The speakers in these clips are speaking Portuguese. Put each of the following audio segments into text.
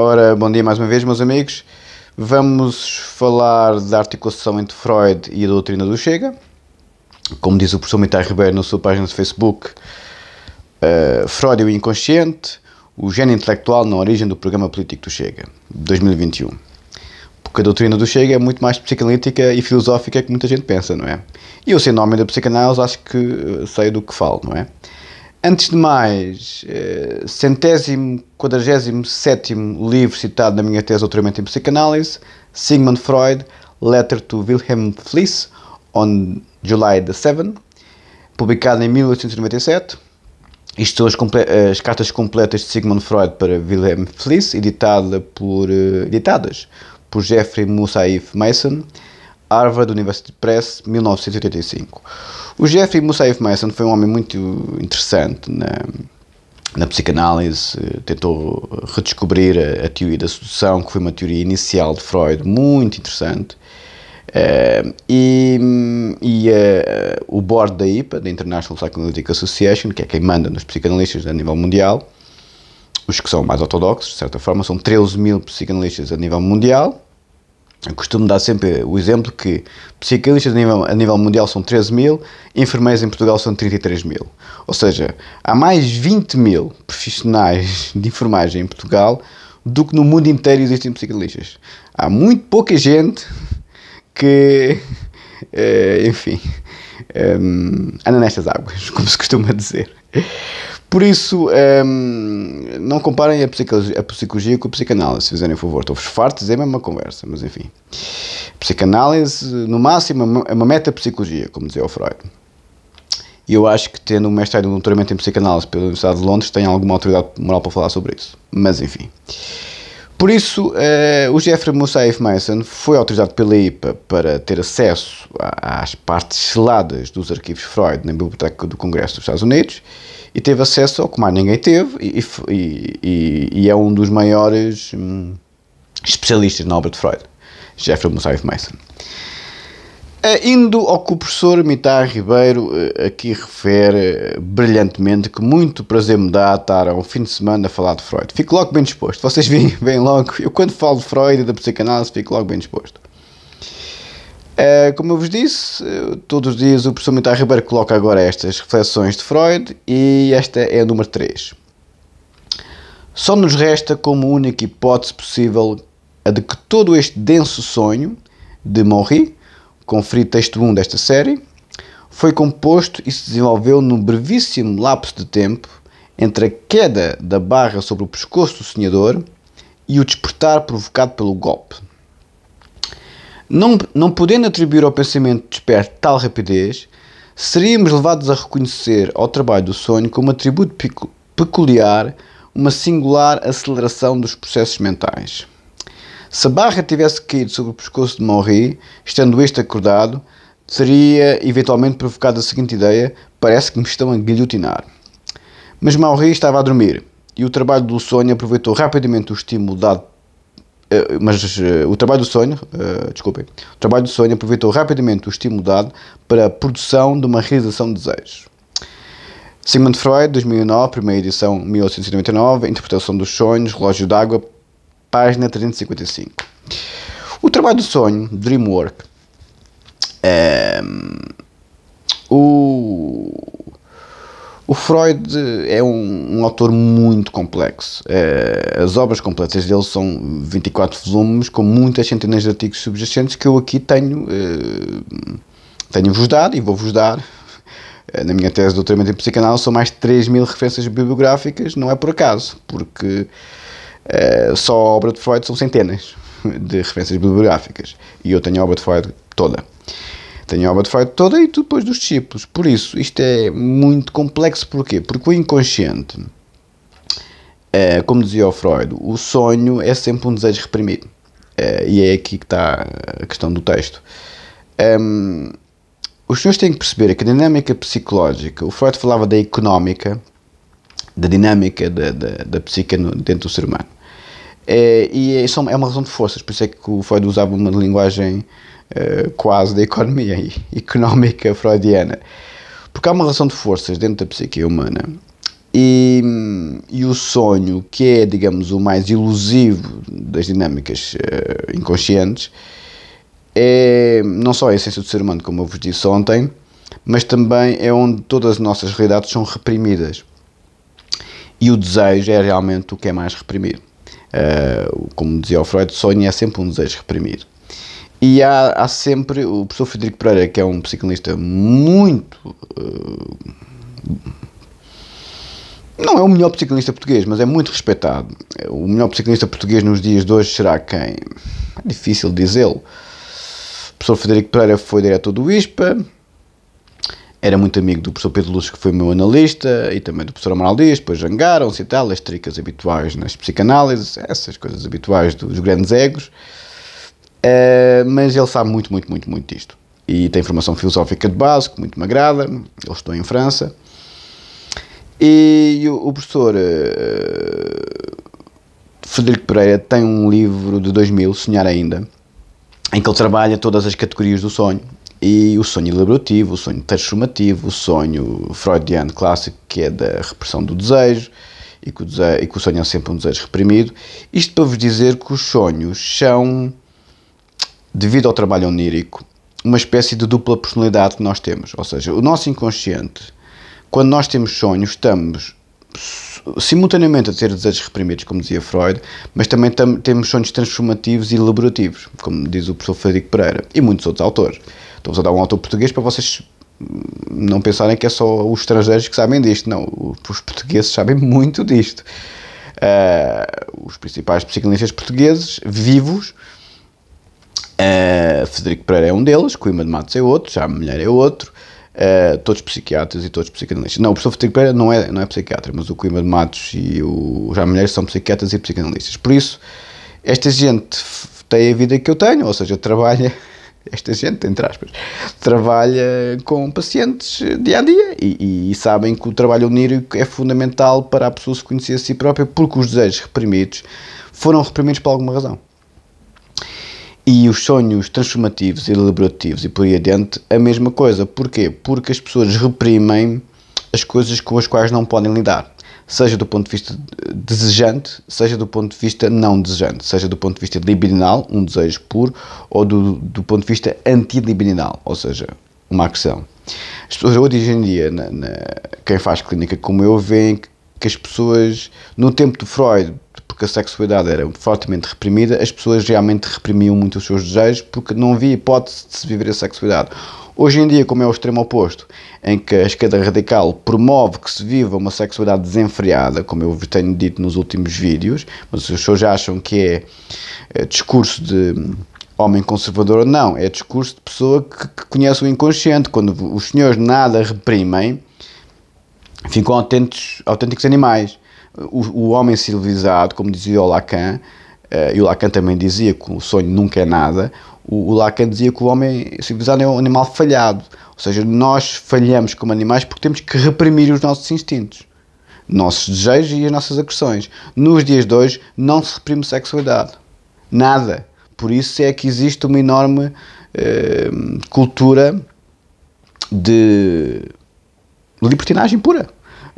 Ora, bom dia mais uma vez, meus amigos. Vamos falar da articulação entre Freud e a doutrina do Chega. Como diz o professor Mitai Ribeiro na sua página de Facebook, uh, Freud e é o inconsciente, o gênio intelectual na origem do programa político do Chega, 2021. Porque a doutrina do Chega é muito mais psicanalítica e filosófica que muita gente pensa, não é? E eu, sendo homem da psicanálise, acho que eh, sei do que falo, não é? Antes de mais, eh, centésimo, quadragésimo sétimo livro citado na minha tese Doutoramento em Psicanálise, Sigmund Freud, Letter to Wilhelm Fliess, on July the 7, publicado em 1897. Isto são as, eh, as cartas completas de Sigmund Freud para Wilhelm Fliess, editada por, eh, editadas por Jeffrey Musaif Mason. Harvard University Press, 1985. O Jeffrey Moussaif Mason foi um homem muito interessante na, na psicanálise, tentou redescobrir a, a, teoria da sedução, que foi uma teoria inicial de Freud, muito interessante. Uh, e, e uh, o board da IPA, da International Psychoanalytic Association, que é quem manda nos psicanalistas a nível mundial, os que são mais ortodoxos, de certa forma, são 13 mil psicanalistas a nível mundial, eu costumo dar sempre o exemplo que psicanalistas a nível, a nível mundial são 13 mil, enfermeiros em Portugal são 33 mil. Ou seja, há mais 20 mil profissionais de enfermagem em Portugal do que no mundo inteiro existem psicanalistas. Há muito pouca gente que, eh, enfim, um, anda nestas águas, como se costuma dizer. Por isso, um, não comparem a psicologia, a psicologia, com a psicanálise, se fizerem favor. Estou-vos farto é dizer a mesma conversa, mas enfim. A psicanálise, no máximo, é, é uma metapsicologia, como dizia o Freud. E eu acho que, tendo um mestrado e um doutoramento em psicanálise pela Universidade de Londres, tenho alguma autoridade moral para falar sobre isso. Mas enfim. Por isso, uh, o Jeffrey Moussaif Mason foi autorizado pela IPA para ter acesso às partes seladas dos arquivos Freud na Biblioteca do Congresso dos Estados Unidos e teve acesso ao que mais ninguém teve e, e, e, e é um dos maiores hum, especialistas na obra de Freud, Jeffrey Moussaif Mason. Indo ao que o professor Mitar Ribeiro eh, aqui refere eh, brilhantemente, que muito prazer me dá estar a um fim de semana a falar de Freud. Fico logo bem disposto. Vocês veem bem logo, eu quando falo de Freud e da psicanálise, fico logo bem disposto. Eh, como eu vos disse, todos os dias o professor Mitar Ribeiro coloca agora estas reflexões de Freud e esta é a número 3. Só nos resta como única hipótese possível a de que todo este denso sonho de Maurice Conferi texto 1 desta série. Foi composto e se desenvolveu num brevíssimo lapso de tempo entre a queda da barra sobre o pescoço do sonhador e o despertar provocado pelo golpe. Não, não podendo atribuir ao pensamento desperto tal rapidez, seríamos levados a reconhecer ao trabalho do sonho como atributo peculiar uma singular aceleração dos processos mentais. Se a Barra tivesse caído sobre o pescoço de Morri, estando este acordado, teria eventualmente provocado a seguinte ideia: parece que me estão a guilhotinar. Mas Maury estava a dormir e o trabalho do sonho aproveitou rapidamente o estímulo dado. Eh, mas eh, o trabalho do sonho, uh, eh, desculpem, o trabalho do sonho aproveitou rapidamente o estímulo dado para a produção de uma realização de desejos. Sigmund Freud, 2009, primeira edição, 1899, Interpretação dos Sonhos, Relógio d'Água, página 355. O trabalho do sonho, Dreamwork. Um, é, o, o Freud é um, um autor muito complexo. É, as obras completas dele são 24 volumes, com muitas centenas de artigos subjacentes que eu aqui tenho, eh, tenho-vos dado e vou-vos dar. Eh, na minha tese de doutoramento em psicanálise são mais de 3 mil referências bibliográficas, não é por acaso, porque eh, só a obra de Freud são centenas de referências bibliográficas. E eu tenho a obra de Freud toda. Tenho a obra de Freud toda e depois dos discípulos. Por isso, isto é muito complexo. Porquê? Porque o inconsciente, é como dizia o Freud, o sonho é sempre um desejo reprimido. Eh, e é aqui que está a questão do texto. Um, ehm, os senhores têm que perceber que a dinâmica psicológica, o Freud falava da económica, da dinâmica da, da, da psique dentro do ser humano. É, e isso é, é uma razão de forças, por isso é que o Freud usava uma linguagem eh, quase da economia económica freudiana. Porque há uma razão de forças dentro da psique humana. E, e o sonho, que é, digamos, o mais ilusivo das dinâmicas uh, inconscientes, é não só a essência do ser humano, como eu vos disse ontem, mas também é onde todas as nossas realidades são reprimidas. E o desejo é realmente o que é mais reprimido. Uh, como dizia o Freud, sonho é sempre um desejo reprimido. E há, há sempre o professor Frederico Pereira, que é um psicanalista muito. Uh, não é o melhor psicanalista português, mas é muito respeitado. O melhor psicanalista português nos dias de hoje será quem? É difícil dizê-lo. O professor Frederico Pereira foi diretor do ISPA, era muito amigo do professor Pedro Lúcio, que foi meu analista, e também do professor Amaral Dias, depois jangaram-se e tal, as tricas habituais nas psicanálises, essas coisas habituais dos grandes egos, uh, mas ele sabe muito, muito, muito, muito disto. E tem formação filosófica de base, que muito me agrada, eu estou em França, e o, o professor uh, Frederico Pereira tem um livro de 2000, Sonhar Ainda, em que ele trabalha todas as categorias do sonho, e o sonho elaborativo, o sonho transformativo, o sonho freudiano clássico, que é da repressão do desejo, e que o, desejo, e que o sonho é sempre um desejo reprimido. Isto para vos dizer que os sonhos são, devido ao trabalho onírico, uma espécie de dupla personalidade que nós temos. Ou seja, o nosso inconsciente, quando nós temos sonhos, estamos simultaneamente a ter desejos reprimidos, como dizia Freud, mas também tam temos sonhos transformativos e elaborativos, como diz o professor Frederico Pereira e muitos outros autores. Estou-vos a dar um autor português para vocês hum, não pensarem que é só os estrangeiros que sabem disto. Não, os portugueses sabem muito disto. Uh, os principais psicanalistas portugueses vivos, uh, Frederico Pereira é um deles, Coimbra de Matos é outro, já Mulher é outro, Uh, todos psiquiatras e todos psicanalistas. Não, o professor Frederico Pereira não é, não é psiquiatra, mas o Coimbra de Matos e o Jair Mulheres são psiquiatras e psicanalistas. Por isso, esta gente tem a vida que eu tenho, ou seja, trabalha, esta gente, entre aspas, trabalha com pacientes dia a dia e, e, e sabem que o trabalho onírico é fundamental para a pessoa se conhecer a si própria, porque os desejos reprimidos foram reprimidos por alguma razão. E os sonhos transformativos e elaborativos e por aí adiante, a mesma coisa. Porquê? Porque as pessoas reprimem as coisas com as quais não podem lidar, seja do ponto de vista desejante, seja do ponto de vista não desejante, seja do ponto de vista libidinal, um desejo puro, ou do, do ponto de vista antilibidinal, ou seja, uma agressão. As pessoas hoje em dia, na, na, quem faz clínica como eu, veem que, que as pessoas, no tempo de Freud, porque a sexualidade era fortemente reprimida, as pessoas realmente reprimiam muito os seus desejos porque não havia hipótese de se viver a sexualidade. Hoje em dia, como é o extremo oposto, em que a esquerda radical promove que se viva uma sexualidade desenfreada, como eu tenho dito nos últimos vídeos, mas os pessoas acham que é, é discurso de hum, homem conservador, não, é discurso de pessoa que, que conhece o inconsciente. Quando os senhores nada reprimem, ficam autênticos, autênticos animais o, o homem civilizado, como dizia o Lacan, Uh, e o Lacan também dizia que o sonho nunca é nada. O, o Lacan dizia que o homem civilizado é um animal falhado. Ou seja, nós falhamos como animais porque temos que reprimir os nossos instintos, nossos desejos e as nossas agressões. Nos dias de hoje não se reprime sexualidade. Nada. Por isso é que existe uma enorme uh, cultura de libertinagem pura.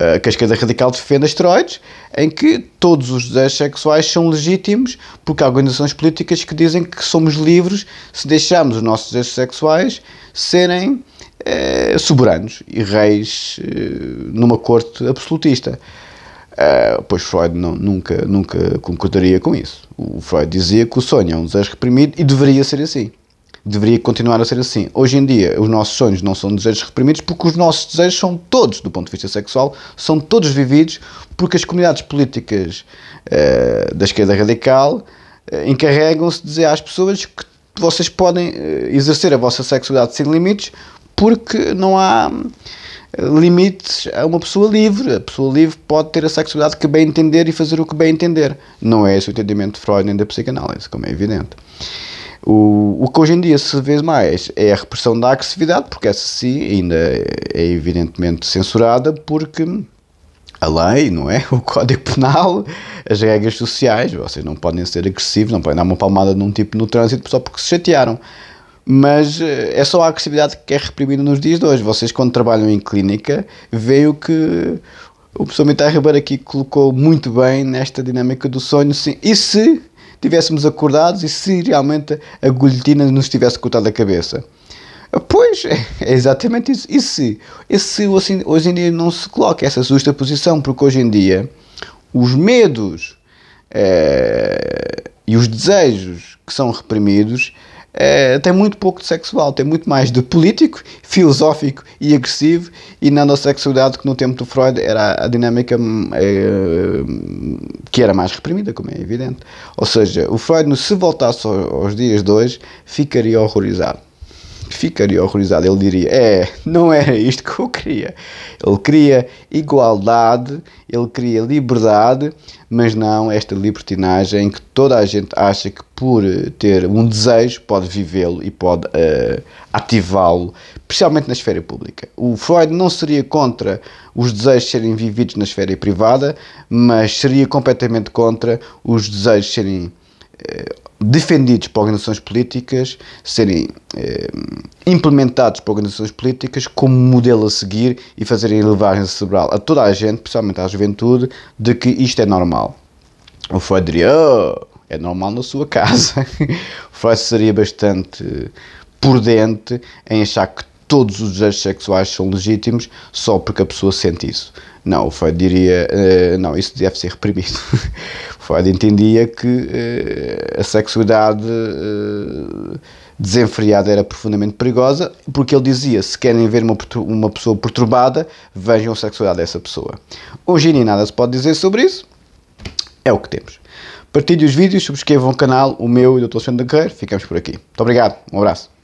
Eh, que a esquerda radical defende asteroides, em que todos os desejos sexuais são legítimos, porque há organizações políticas que dizem que somos livres se deixarmos os nossos desejos sexuais serem eh, soberanos e reis eh, numa corte absolutista. pois Freud não, nunca, nunca concordaria com isso. O Freud dizia que o sonho é um desejo reprimido e deveria ser assim deveria continuar a ser assim. Hoje em dia, os nossos sonhos não são desejos reprimidos porque os nossos desejos são todos, do ponto de vista sexual, são todos vividos porque as comunidades políticas uh, da esquerda radical uh, encarregam-se de dizer às pessoas que vocês podem uh, exercer a vossa sexualidade sem limites porque não há limites a uma pessoa livre. A pessoa livre pode ter a sexualidade que bem entender e fazer o que bem entender. Não é esse o entendimento de Freud nem da psicanálise, como é evidente. O, o que hoje em dia se vê mais é a repressão da agressividade, porque essa sim ainda é evidentemente censurada, porque a lei, não é? O código penal, as regras sociais, vocês não podem ser agressivos, não podem dar uma palmada num tipo no trânsito só porque se chatearam. Mas eh, é só a agressividade que é reprimida nos dias de hoje. Vocês, quando trabalham em clínica, veem o que o professor Mitar Ribeiro aqui colocou muito bem nesta dinâmica do sonho. Sim. E se tivéssemos acordados e se realmente a guilhotina nos tivesse cortado a cabeça. Pois, é, é exatamente isso. E se? E se hoje, hoje em dia não se coloca essa justaposição? Porque hoje em dia os medos eh, e os desejos que são reprimidos é, tem muito pouco de sexual, tem muito mais de político, filosófico e agressivo, e na sexualidade que no tempo do Freud era a dinâmica é, que era mais reprimida, como é evidente. Ou seja, o Freud, se voltasse aos dias de hoje, ficaria horrorizado ficaria horrorizado. Ele diria: É, não era isto que eu queria. Ele queria igualdade, ele queria liberdade, mas não esta libertinagem que toda a gente acha que, por eh, ter um desejo, pode vivê-lo e pode uh, ativá-lo, especialmente na esfera pública. O Freud não seria contra os desejos serem vividos na esfera privada, mas seria completamente contra os desejos serem eh, defendidos por organizações políticas, serem eh, implementados por organizações políticas como modelo a seguir e fazerem lavagem cerebral a toda a gente, principalmente à juventude, de que isto é normal. O Freud diria, oh, é normal na sua casa. o Freud seria bastante prudente em achar que todos os desejos sexuais são legítimos só porque a pessoa sente isso. Não, o Freud diria, uh, não, isso deve ser reprimido. Freud entendia que uh, a sexualidade uh, desenfreada era profundamente perigosa, porque ele dizia, se querem ver uma, uma pessoa perturbada, vejam a sexualidade dessa pessoa. Hoje em nada se pode dizer sobre isso, é o que temos. Partilhe os vídeos, subscrevam o canal, o meu e o Dr. Alexandre da Carreira. Ficamos por aqui. Muito obrigado, um abraço.